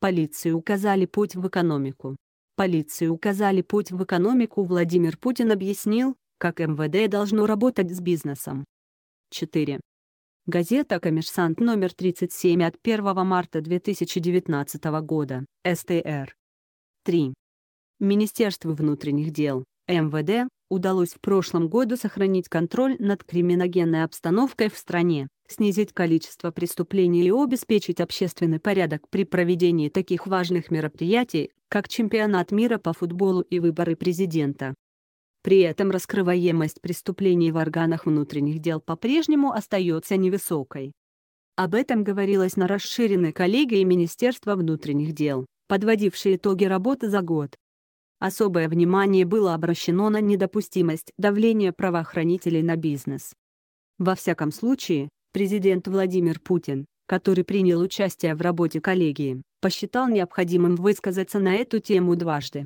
Полиции указали путь в экономику. Полиции указали путь в экономику Владимир Путин объяснил, как МВД должно работать с бизнесом. 4. Газета «Коммерсант» номер 37 от 1 марта 2019 года, СТР. 3. Министерству внутренних дел, МВД, удалось в прошлом году сохранить контроль над криминогенной обстановкой в стране снизить количество преступлений и обеспечить общественный порядок при проведении таких важных мероприятий, как чемпионат мира по футболу и выборы президента. При этом раскрываемость преступлений в органах внутренних дел по-прежнему остается невысокой. Об этом говорилось на расширенной коллегии Министерства внутренних дел, подводившей итоги работы за год. Особое внимание было обращено на недопустимость давления правоохранителей на бизнес. Во всяком случае, президент Владимир Путин, который принял участие в работе коллегии, посчитал необходимым высказаться на эту тему дважды.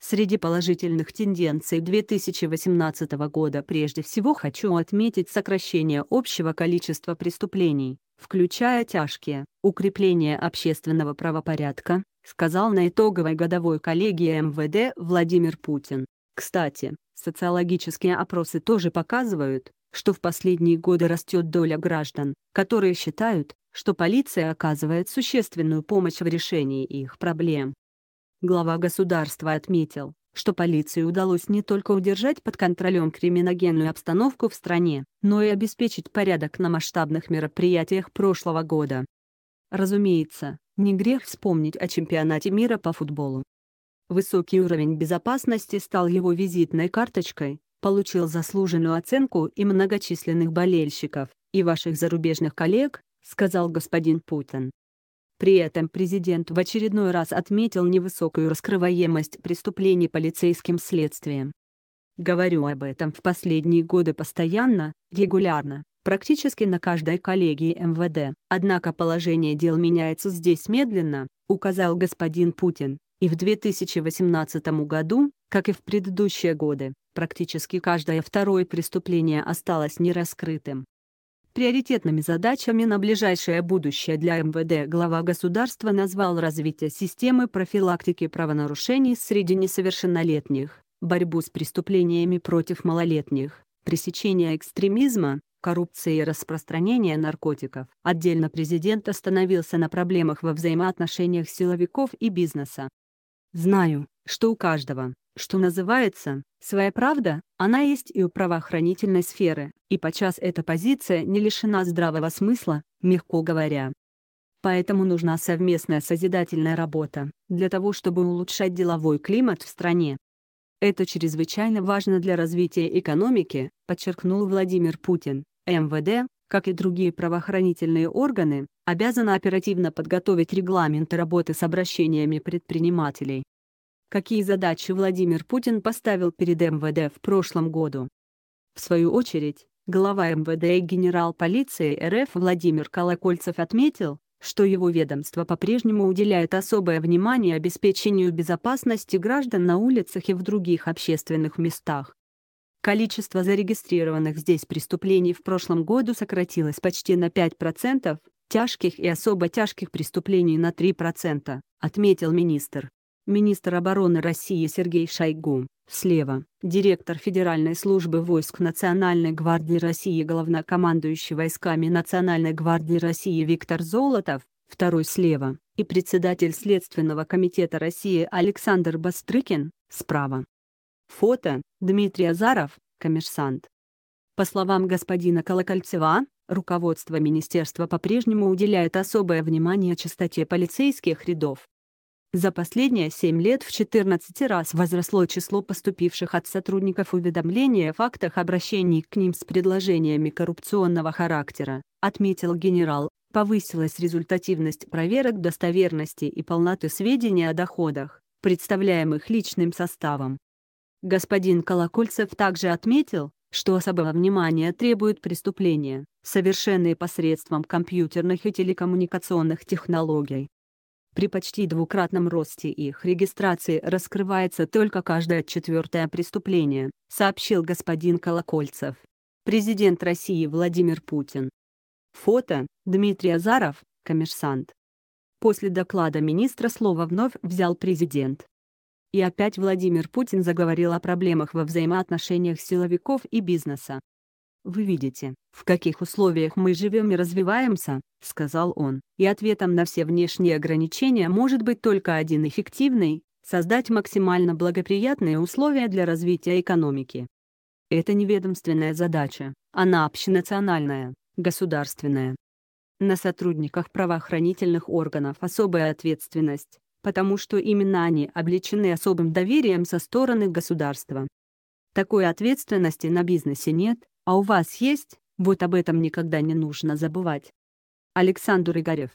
Среди положительных тенденций 2018 года прежде всего хочу отметить сокращение общего количества преступлений, включая тяжкие, укрепление общественного правопорядка, сказал на итоговой годовой коллегии МВД Владимир Путин. Кстати, социологические опросы тоже показывают, что в последние годы растет доля граждан, которые считают, что полиция оказывает существенную помощь в решении их проблем. Глава государства отметил, что полиции удалось не только удержать под контролем криминогенную обстановку в стране, но и обеспечить порядок на масштабных мероприятиях прошлого года. Разумеется, не грех вспомнить о чемпионате мира по футболу. Высокий уровень безопасности стал его визитной карточкой, получил заслуженную оценку и многочисленных болельщиков, и ваших зарубежных коллег, сказал господин Путин. При этом президент в очередной раз отметил невысокую раскрываемость преступлений полицейским следствием. Говорю об этом в последние годы постоянно, регулярно, практически на каждой коллегии МВД. Однако положение дел меняется здесь медленно, указал господин Путин. И в 2018 году, как и в предыдущие годы, практически каждое второе преступление осталось нераскрытым. Приоритетными задачами на ближайшее будущее для МВД глава государства назвал развитие системы профилактики правонарушений среди несовершеннолетних, борьбу с преступлениями против малолетних, пресечение экстремизма, коррупции и распространения наркотиков. Отдельно президент остановился на проблемах во взаимоотношениях силовиков и бизнеса. Знаю, что у каждого, что называется, своя правда, она есть и у правоохранительной сферы, и подчас эта позиция не лишена здравого смысла, мягко говоря. Поэтому нужна совместная созидательная работа, для того чтобы улучшать деловой климат в стране. Это чрезвычайно важно для развития экономики, подчеркнул Владимир Путин. МВД, как и другие правоохранительные органы, обязана оперативно подготовить регламенты работы с обращениями предпринимателей. Какие задачи Владимир Путин поставил перед МВД в прошлом году? В свою очередь, глава МВД и генерал полиции РФ Владимир Колокольцев отметил, что его ведомство по-прежнему уделяет особое внимание обеспечению безопасности граждан на улицах и в других общественных местах количество зарегистрированных здесь преступлений в прошлом году сократилось почти на 5%, тяжких и особо тяжких преступлений на 3%, отметил министр. Министр обороны России Сергей Шойгу, слева, директор Федеральной службы войск Национальной гвардии России главнокомандующий войсками Национальной гвардии России Виктор Золотов, второй слева, и председатель Следственного комитета России Александр Бастрыкин, справа. Фото Дмитрий Азаров, коммерсант. По словам господина Колокольцева, руководство министерства по-прежнему уделяет особое внимание частоте полицейских рядов. За последние 7 лет в 14 раз возросло число поступивших от сотрудников уведомлений о фактах обращений к ним с предложениями коррупционного характера, отметил генерал, повысилась результативность проверок достоверности и полноты сведений о доходах, представляемых личным составом. Господин Колокольцев также отметил, что особого внимания требуют преступления, совершенные посредством компьютерных и телекоммуникационных технологий. При почти двукратном росте их регистрации раскрывается только каждое четвертое преступление, сообщил господин Колокольцев. Президент России Владимир Путин. Фото – Дмитрий Азаров, коммерсант. После доклада министра слово вновь взял президент. И опять Владимир Путин заговорил о проблемах во взаимоотношениях силовиков и бизнеса. «Вы видите, в каких условиях мы живем и развиваемся», — сказал он, «и ответом на все внешние ограничения может быть только один эффективный — создать максимально благоприятные условия для развития экономики. Это не ведомственная задача, она общенациональная, государственная. На сотрудниках правоохранительных органов особая ответственность, потому что именно они облечены особым доверием со стороны государства. Такой ответственности на бизнесе нет, а у вас есть, вот об этом никогда не нужно забывать. Александр Игорев